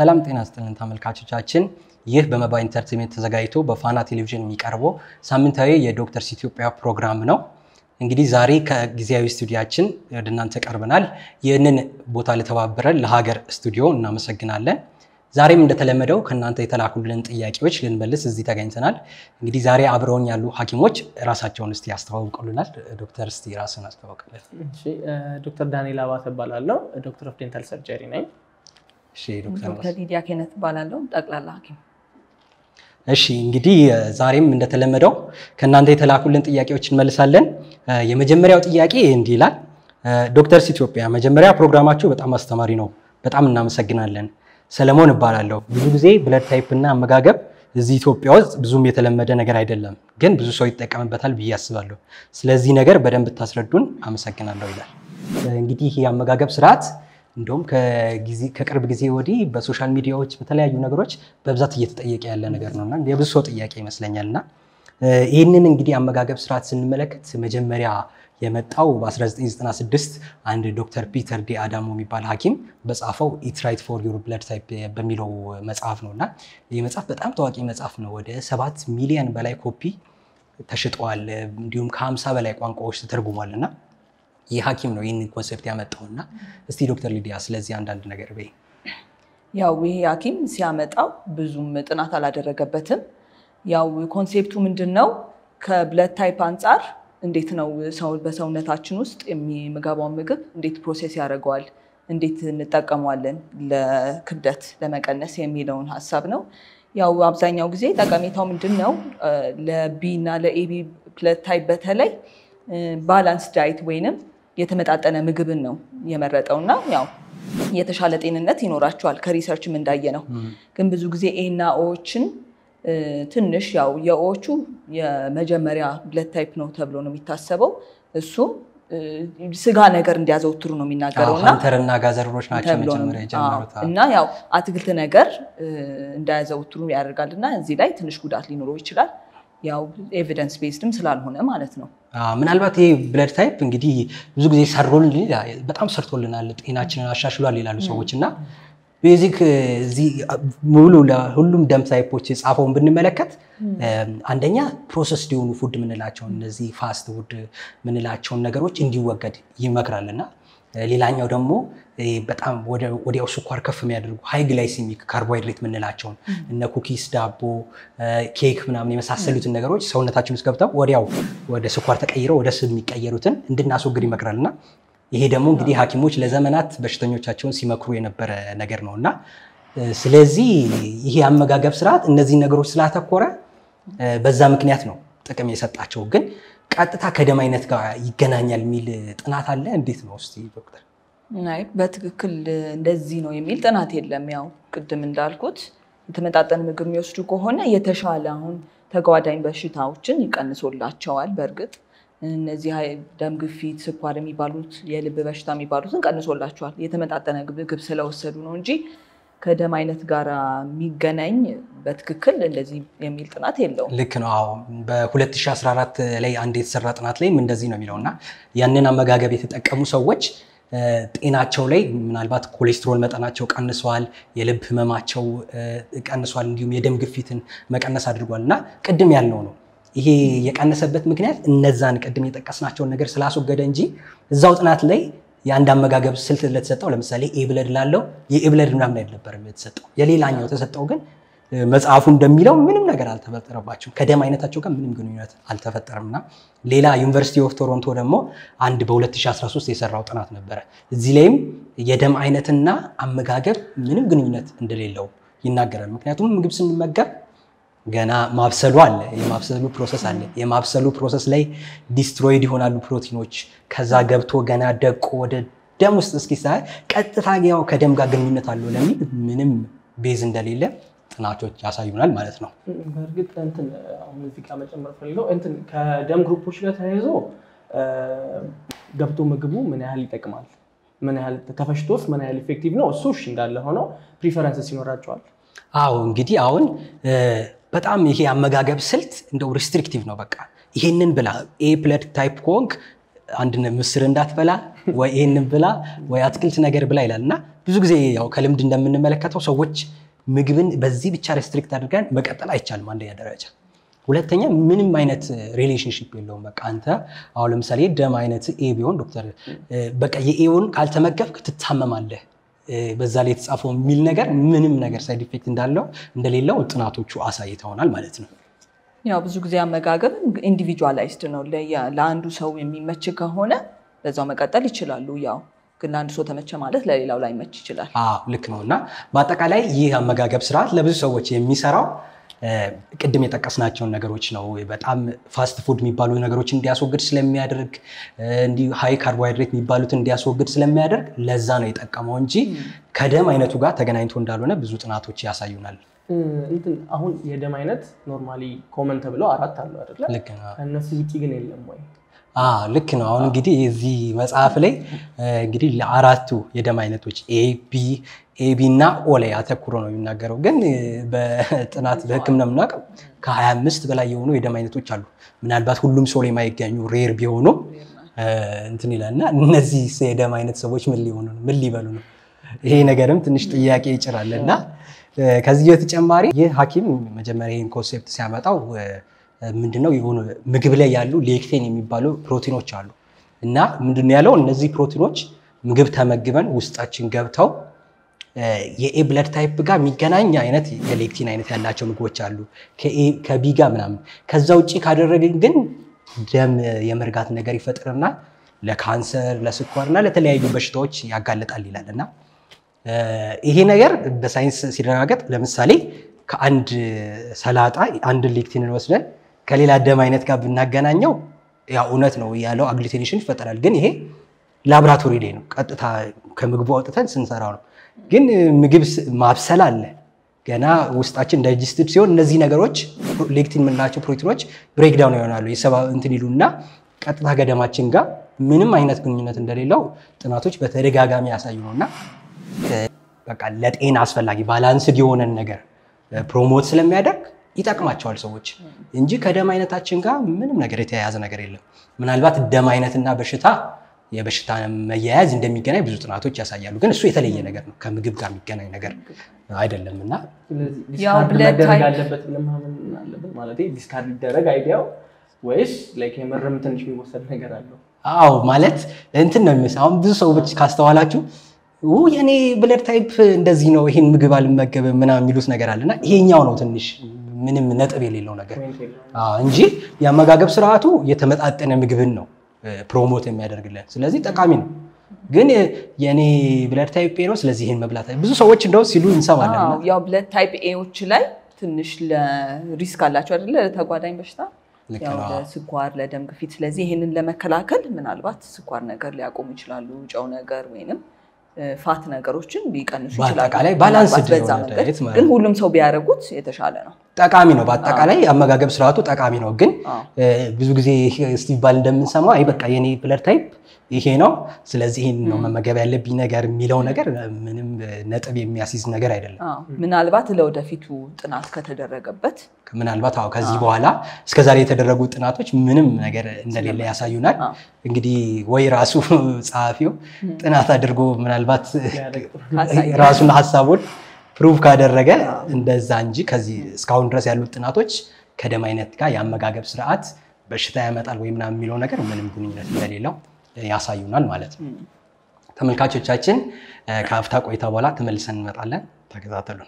ሰላም ጤና ስጥልን ተመልካቾቻችን፣ ይህ በመባ ኢንተርቴንመንት ተዘጋጅቶ በፋና ቴሌቪዥን የሚቀርበው ሳምንታዊ የዶክተርስ ኢትዮጵያ ፕሮግራም ነው። እንግዲህ ዛሬ ከጊዜያዊ ስቱዲያችን ወደ እናንተ ቀርበናል። ይህንን ቦታ ለተባበረን ለሀገር ስቱዲዮ እናመሰግናለን። ዛሬም እንደተለመደው ከእናንተ የተላኩልን ጥያቄዎች ልንመልስ እዚህ ተገኝተናል። እንግዲህ ዛሬ አብረውን ያሉ ሐኪሞች ራሳቸውን እስቲ ያስተዋውቁልናል። ዶክተር እስቲ ራስን አስተዋውቅልን። ዶክተር ዳንኤል አባተ እባላለሁ። ዶክተር ኦፍ ዴንታል ሰርጀሪ ነኝ። ዶክተር ሊዲያ ኬነት እባላለሁ ጠቅላላ ሐኪም። እሺ እንግዲህ ዛሬም እንደተለመደው ከእናንተ የተላኩልን ጥያቄዎች እንመልሳለን። የመጀመሪያው ጥያቄ እንዲህ ይላል። ዶክተርስ ኢትዮጵያ መጀመሪያ ፕሮግራማችሁ በጣም አስተማሪ ነው፣ በጣም እናመሰግናለን። ሰለሞን እባላለሁ። ብዙ ጊዜ ብለድ ታይፕ እና አመጋገብ እዚህ ኢትዮጵያ ውስጥ ብዙም የተለመደ ነገር አይደለም፣ ግን ብዙ ሰው ይጠቀምበታል ብዬ አስባለሁ። ስለዚህ ነገር በደንብ ብታስረዱን አመሰግናለሁ ይላል። እንግዲህ የአመጋገብ ስርዓት እንደውም ከቅርብ ጊዜ ወዲህ በሶሻል ሚዲያዎች በተለያዩ ነገሮች በብዛት እየተጠየቀ ያለ ነገር እና የብዙ ሰው ጥያቄ ይመስለኛል። እና ይህንን እንግዲህ አመጋገብ ስርዓት ስንመለከት መጀመሪያ የመጣው በ1996 አንድ ዶክተር ፒተር ዲ አዳሞ የሚባል ሐኪም በጻፈው ኢት ራይት ፎር ዩር ብለድ ታይፕ በሚለው መጽሐፍ ነው እና ይህ መጽሐፍ በጣም ታዋቂ መጽሐፍ ነው። ወደ ሰባት ሚሊዮን በላይ ኮፒ ተሽጠዋል። እንዲሁም ከ50 በላይ ቋንቋዎች ተተርጉሟል እና ይህ ሐኪም ነው ይህንን ኮንሴፕት ያመጣውና እስቲ ዶክተር ሊዲያ ስለዚህ አንዳንድ ነገር በይ። ያው ይሄ ሐኪም ሲያመጣው ብዙም ጥናት አላደረገበትም። ያው ኮንሴፕቱ ምንድን ነው? ከብለድ ታይፕ አንጻር እንዴት ነው ሰው በሰውነታችን ውስጥ የሚገባው ምግብ እንዴት ፕሮሴስ ያደርገዋል፣ እንዴት እንጠቀመዋለን ለክብደት ለመቀነስ የሚለውን ሀሳብ ነው። ያው አብዛኛው ጊዜ ጠቀሜታው ምንድን ነው? ለቢ እና ለኤቢ ብለድ ታይፕ በተለይ ባላንስ ዳይት ወይንም የተመጣጠነ ምግብን ነው የመረጠው እና ያው የተሻለ ጤንነት ይኖራቸዋል። ከሪሰርችም እንዳየ ነው። ግን ብዙ ጊዜ ኤና ኦዎችን ትንሽ ያው የኦዎቹ የመጀመሪያ ብለድ ታይፕ ነው ተብሎ ነው የሚታሰበው። እሱም ስጋ ነገር እንዲያዘወትሩ ነው የሚናገረው እና ናቸው እና ያው አትክልት ነገር እንዳያዘወትሩ ያደርጋል እና እዚህ ላይ ትንሽ ጉዳት ሊኖረው ይችላል። ያው ኤቪደንስ ቤዝድም ስላልሆነ ማለት ነው። ምናልባት ይህ ብለድ ታይፕ እንግዲህ ብዙ ጊዜ በጣም ሰርቶልናል፣ ጤናችንን አሻሽሏል ይላሉ ሰዎች እና ቤዚክ እዚህ ሙሉ ለሁሉም ደም ታይፖች የጻፈውን ብንመለከት አንደኛ ፕሮሰስ ሊሆኑ ፉድ ምንላቸውን እነዚህ ፋስት ውድ ምንላቸውን ነገሮች እንዲወገድ ይመክራል እና ሌላኛው ደግሞ በጣም ወዲያው ስኳር ከፍ የሚያደርጉ ሀይ ግላይሲሚክ ካርቦሃይድሬት የምንላቸውን እነ ኩኪስ፣ ዳቦ፣ ኬክ ምናምን የመሳሰሉትን ነገሮች ሰውነታችን ውስጥ ገብተው ወዲያው ወደ ስኳር ተቀይረው ወደ ስብ የሚቀየሩትን እንድናስወግድ ይመክራል እና ይሄ ደግሞ እንግዲህ ሐኪሞች ለዘመናት በሽተኞቻቸውን ሲመክሩ የነበረ ነገር ነው እና ስለዚህ ይሄ የአመጋገብ ስርዓት እነዚህን ነገሮች ስላተኮረ በዛ ምክንያት ነው ጥቅም የሰጣቸው ግን ቀጥታ ከደም አይነት ጋር ይገናኛል የሚል ጥናት አለ። እንዴት ነው እስኪ ዶክተር? በትክክል እንደዚህ ነው የሚል ጥናት የለም። ያው ቅድም እንዳልኩት የተመጣጠነ ምግብ የሚወስዱ ከሆነ የተሻለ አሁን ተጓዳኝ በሽታዎችን ይቀንሶላቸዋል። በእርግጥ እነዚህ ደም ግፊት፣ ስኳር የሚባሉት የልብ በሽታ የሚባሉትን ቀንሶላቸዋል። የተመጣጠነ ምግብ ስለወሰዱ ነው እንጂ ከደም አይነት ጋር የሚገናኝ በትክክል እንደዚህ የሚል ጥናት የለው። ልክ ነው። አዎ በ2014 ላይ አንድ የተሰራ ጥናት ላይም እንደዚህ ነው የሚለው እና ያንን አመጋገብ የተጠቀሙ ሰዎች ጤናቸው ላይ ምናልባት ኮሌስትሮል መጠናቸው ቀንሰዋል የልብ ህመማቸው ቀንሰዋል፣ እንዲሁም የደም ግፊትን መቀነስ አድርጓል እና ቅድም ያልነው ነው ይሄ የቀነሰበት ምክንያት እነዛን ቅድም የጠቀስናቸውን ነገር ስላስወገደ እንጂ እዛው ጥናት ላይ የአንድ አመጋገብ ስልት ለተሰጠው ለምሳሌ ኤብለድ ላለው የኤብለድ ምናምን አይደል የተሰጠው። የሌላኛው ተሰጠው ግን መጽሐፉ እንደሚለው ምንም ነገር አልተፈጠረባቸው ከደም አይነታቸው ጋር ምንም ግንኙነት አልተፈጠረም። እና ሌላ ዩኒቨርሲቲ ኦፍ ቶሮንቶ ደግሞ አንድ በ2013 የሰራው ጥናት ነበረ። እዚህ ላይም የደም አይነትና አመጋገብ ምንም ግንኙነት እንደሌለው ይናገራል። ምክንያቱም ምግብ ስንመገብ ገና ማብሰሉ አለ፣ የማብሰሉ ፕሮሰስ አለ። የማብሰሉ ፕሮሰስ ላይ ዲስትሮይድ ይሆናሉ ፕሮቲኖች። ከዛ ገብቶ ገና ደቆ ወደ ደም ውስጥ እስኪሳይ ቀጥታ ያው ከደም ጋር ግንኙነት አለው ለሚል ምንም ቤዝ እንደሌለ ጥናቶች ያሳዩናል ማለት ነው። በእርግጥ እንትን መጨመር ፈልገው እንትን ከደም ግሩፖች ጋር ተያይዞ ገብቶ ምግቡ ምን ያህል ይጠቅማል፣ ምን ያህል ተፈሽቶስ ምን ያህል ኢፌክቲቭ ነው፣ እሱ እንዳለ ሆኖ ፕሪፈረንስስ ይኖራቸዋል። አዎ እንግዲህ አሁን በጣም ይሄ አመጋገብ ስልት እንደው ሪስትሪክቲቭ ነው። በቃ ይሄንን ብላ ኤ ፕለድ ታይፕ ከሆንክ አንድ ምስር እንዳትበላ ወይ ይሄንን ብላ ወይ አትክልት ነገር ብላ ይላል እና ብዙ ጊዜ ያው ከልምድ እንደምንመለከተው ሰዎች ምግብን በዚህ ብቻ ሬስትሪክት አድርገን መቀጠል አይቻልም። አንደኛ ደረጃ ሁለተኛ ምንም አይነት ሪሌሽንሽፕ የለውም። በቃ አንተ አሁን ለምሳሌ ደም አይነት ኤ ቢሆን ዶክተር በቃ የኤውን ካልተመገብክ ትታመማለህ በዛ ላይ የተጻፈው የሚል ነገር ምንም ነገር ሳይድ ኢፌክት እንዳለው እንደሌለው ጥናቶቹ አሳይተውናል ማለት ነው። ያው ብዙ ጊዜ አመጋገብ ኢንዲቪጁዋላይዝድ ነው። ለአንዱ ሰው የሚመች ከሆነ በዛው መቀጠል ይችላሉ። ያው ግን ለአንድ ሰው ተመቸ ማለት ለሌላው ላይመች ይችላል። ልክ ነው። እና በአጠቃላይ ይህ አመጋገብ ስርዓት ለብዙ ሰዎች የሚሰራው ቅድም የጠቀስናቸውን ነገሮች ነው። በጣም ፋስት ፉድ የሚባሉ ነገሮች እንዲያስወግድ ስለሚያደርግ እንዲህ ሀይ ካርቦሃይድሬት የሚባሉት እንዲያስወግድ ስለሚያደርግ ለዛ ነው የጠቀመው እንጂ ከደም አይነቱ ጋር ተገናኝቶ እንዳልሆነ ብዙ ጥናቶች ያሳዩናል። እንትን አሁን የደም አይነት ኖርማሊ ኮመን ተብለው አራት አሉ አይደለ? ከእነሱ ውጭ ግን የለም ወይ? ልክ ነው። አሁን እንግዲህ እዚህ መጽሐፍ ላይ እንግዲህ ለአራቱ የደም አይነቶች ኤ ቢ ኤቢ እና ኦ ላይ አተኩሮ ነው የሚናገረው። ግን በጥናት በሕክምና የምናውቀው ከ25 በላይ የሆኑ የደም አይነቶች አሉ። ምናልባት ሁሉም ሰው ላይ የማይገኙ ሬር ቢሆኑም እንትን ይላል እነዚህ የደም አይነት ሰዎች ምን ሊሆኑ ነው? ምን ሊበሉ ነው? ይሄ ነገርም ትንሽ ጥያቄ ይጭራል እና ከዚህ በተጨማሪ ይህ ሐኪም መጀመሪያ ይህን ኮንሴፕት ሲያመጣው ምንድነው የሆኑ ምግብ ላይ ያሉ ሌክቴን የሚባሉ ፕሮቲኖች አሉ እና ምንድነው ያለው እነዚህ ፕሮቲኖች ምግብ ተመግበን ውስጣችን ገብተው የኤ ብለድ ታይፕ ጋር የሚገናኝ አይነት የሌክቲን አይነት ያላቸው ምግቦች አሉ ከቢ ጋር ምናምን። ከዛ ውጭ ካደረግን ግን ደም የመርጋት ነገር ይፈጥርና ለካንሰር፣ ለስኳር እና ለተለያዩ በሽታዎች ያጋልጣል ይላል እና ይሄ ነገር በሳይንስ ሲረጋገጥ ለምሳሌ ከአንድ ሰላጣ አንድን ሌክቲንን ወስደን ከሌላ ደም አይነት ጋር ብናገናኘው ያ እውነት ነው ያለው አግሊቴኔሽን ይፈጠራል። ግን ይሄ ላብራቶሪ ላይ ነው፣ ቀጥታ ከምግቡ አውጥተን ስንሰራው ነው። ግን ምግብ ማብሰል አለ ገና ውስጣችን ዳይጀስትድ ሲሆን እነዚህ ነገሮች ሌክቲን የምንላቸው ፕሮቲኖች ብሬክዳውን ይሆናሉ የሰባ እንትን ይሉና ቀጥታ ከደማችን ጋር ምንም አይነት ግንኙነት እንደሌለው ጥናቶች በተደጋጋሚ ያሳዩ ነውና በቃ ለጤና አስፈላጊ ባላንስድ የሆነን ነገር ፕሮሞት ስለሚያደርግ ይጠቅማቸዋል ሰዎች እንጂ ከደም አይነታችን ጋር ምንም ነገር የተያያዘ ነገር የለም። ምናልባት ደም አይነትና በሽታ የበሽታ መያያዝ እንደሚገናኝ ብዙ ጥናቶች ያሳያሉ። ግን እሱ የተለየ ነገር ነው፣ ከምግብ ጋር የሚገናኝ ነገር አይደለም እና ዲስካርድ ሊደረግ አይዲያው ወይስ የምርም ትንሽ የሚወሰድ ነገር አለው? አዎ ማለት እንትን ነው የሚመስለው። አሁን ብዙ ሰዎች ካስተዋላችሁ የኔ ብለድ ታይፕ እንደዚህ ነው፣ ይህን ምግብ አልመገብም ምናምን የሚሉት ነገር አለና ይሄኛው ነው ትንሽ ምንም ነጥብ የሌለው ነገር እንጂ የአመጋገብ ስርዓቱ የተመጣጠነ ምግብን ነው ፕሮሞት የሚያደርግልን። ስለዚህ ጠቃሚ ነው። ግን የኔ ብለድ ታይፕ ኤ ነው፣ ስለዚህ ይህን መብላት ብዙ ሰዎች እንደው ሲሉ እንሰማለን። ያው ብለድ ታይፕ ኤዎች ላይ ትንሽ ለሪስክ አላቸው አይደለ? ለተጓዳኝ በሽታ ስኳር፣ ለደም ግፊት። ስለዚህ ይህንን ለመከላከል ምናልባት ስኳር ነገር ሊያቆሙ ይችላሉ፣ ጨው ነገር ወይንም ፋት ነገሮችን ሊቀንሱ ይችላሉ። ባላንስ ግን ሁሉም ሰው ቢያደርጉት የተሻለ ነው። ጠቃሚ ነው። በአጠቃላይ አመጋገብ ስርዓቱ ጠቃሚ ነው። ግን ብዙ ጊዜ ሲባል እንደምንሰማው አይ በቃ የኔ ብለድ ታይፕ ይሄ ነው፣ ስለዚህ ይህን ነው መመገብ ያለብኝ ነገር የሚለው ነገር ምንም ነጥብ የሚያስይዝ ነገር አይደለም። ምናልባት ለወደፊቱ ጥናት ከተደረገበት ምናልባት አዎ፣ ከዚህ በኋላ እስከዛሬ የተደረጉ ጥናቶች ምንም ነገር እንደሌለ ያሳዩናል። እንግዲህ ወይ ራሱ ጸሐፊው ጥናት አድርጎ ምናልባት ራሱን ሀሳቡን ፕሩቭ ካደረገ እንደዛ እንጂ ከዚህ እስካሁን ድረስ ያሉት ጥናቶች ከደም አይነት ጋር የአመጋገብ ስርዓት በሽታ ያመጣል ወይ ምናምን የሚለው ነገር ምንም ግንኙነት እንደሌለው ያሳዩናል ማለት ነው። ተመልካቾቻችን ከአፍታ ቆይታ በኋላ ተመልሰን እንመጣለን። ተከታተሉን።